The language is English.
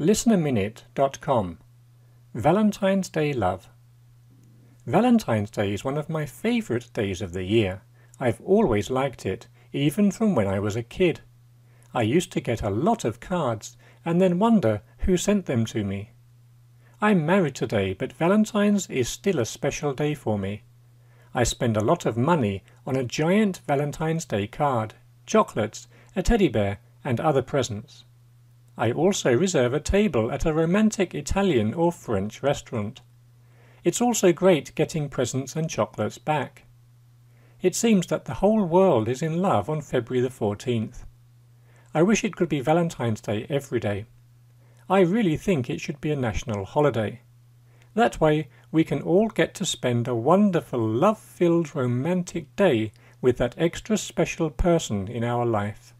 ListenAMinute.com, Valentine's Day Love Valentine's Day is one of my favourite days of the year. I've always liked it, even from when I was a kid. I used to get a lot of cards and then wonder who sent them to me. I'm married today, but Valentine's is still a special day for me. I spend a lot of money on a giant Valentine's Day card, chocolates, a teddy bear, and other presents. I also reserve a table at a romantic Italian or French restaurant. It's also great getting presents and chocolates back. It seems that the whole world is in love on February the 14th. I wish it could be Valentine's Day every day. I really think it should be a national holiday. That way we can all get to spend a wonderful love-filled romantic day with that extra special person in our life.